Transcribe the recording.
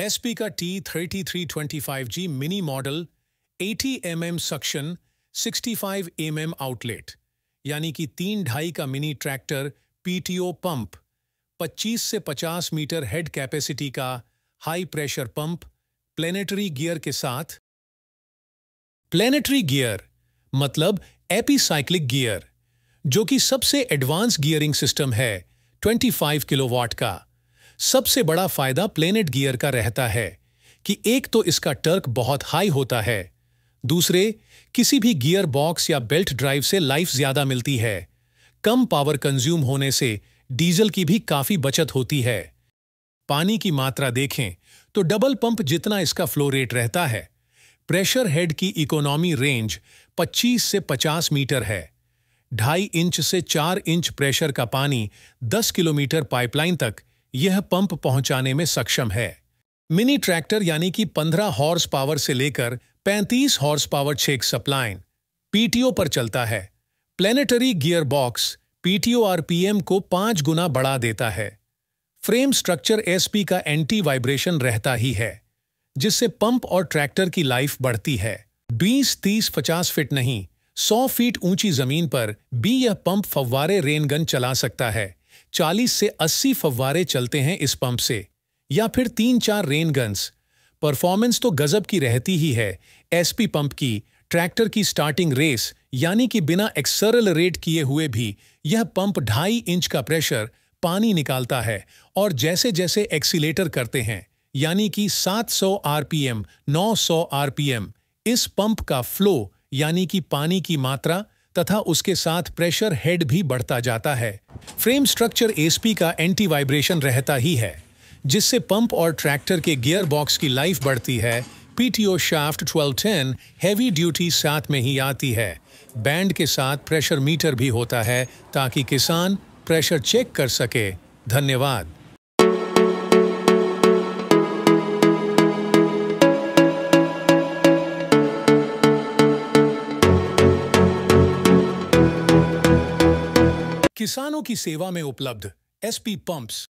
SP का T thirty three twenty five G mini model 80 M mm suction 65 M mm outlet यानी कि तीन ढाई का मिनी ट्रैक्टर पीटीओ पंप 25 से 50 मीटर हेड कैपेसिटी का high pressure pump planetary gear के साथ प्लेनेटरी गियर मतलब एपीसाइक्लिक गियर जो कि सबसे एडवांस गियरिंग सिस्टम है 25 किलोवाट का सबसे बड़ा फायदा प्लेनेट गियर का रहता है कि एक तो इसका टर्क बहुत हाई होता है दूसरे किसी भी गियर बॉक्स या बेल्ट ड्राइव से लाइफ ज्यादा मिलती है कम पावर कंज्यूम होने से डीजल की भी काफी बचत होती है पानी की मात्रा देखें तो डबल पंप जितना इसका फ्लो रेट रहता है प्रेशर हेड की इकोनॉमी रेंज 25 से 50 मीटर है ढाई इंच से चार इंच प्रेशर का पानी 10 किलोमीटर पाइपलाइन तक यह पंप पहुंचाने में सक्षम है मिनी ट्रैक्टर यानी कि 15 हॉर्स पावर से लेकर 35 हॉर्स पावर छेक सप्लाइन पीटीओ पर चलता है planetary gear box PTO RPM को पांच गुना बढ़ा देता है फ्रेम स्ट्रक्चर एसपी का एंटी वाइब्रेशन रहता ही है जिससे पंप और ट्रैक्टर की लाइफ बढ़ती है 20, 30, 50 फीट नहीं 100 फीट ऊंची जमीन पर भी यह पंप फव्वारे रेनगन चला सकता है 40 से 80 फव्वारे चलते हैं इस पंप से या फिर तीन चार रेन गन्स परफॉर्मेंस तो गजब की रहती ही है एसपी पंप की ट्रैक्टर की स्टार्टिंग रेस यानी कि बिना एक्सरल रेट किए हुए भी यह पंप ढाई इंच का प्रेशर पानी निकालता है और जैसे जैसे एक्सीटर करते हैं यानी कि 700 आरपीएम 900 आरपीएम इस पंप का फ्लो यानी कि पानी की मात्रा तथा उसके साथ प्रेशर हेड भी बढ़ता जाता है फ्रेम स्ट्रक्चर एसपी का एंटी वाइब्रेशन रहता ही है जिससे पंप और ट्रैक्टर के गियर बॉक्स की लाइफ बढ़ती है पीटीओ शाफ्ट 1210 हैवी ड्यूटी साथ में ही आती है बैंड के साथ प्रेशर मीटर भी होता है ताकि किसान प्रेशर चेक कर सके धन्यवाद किसानों की सेवा में उपलब्ध एसपी पंप्स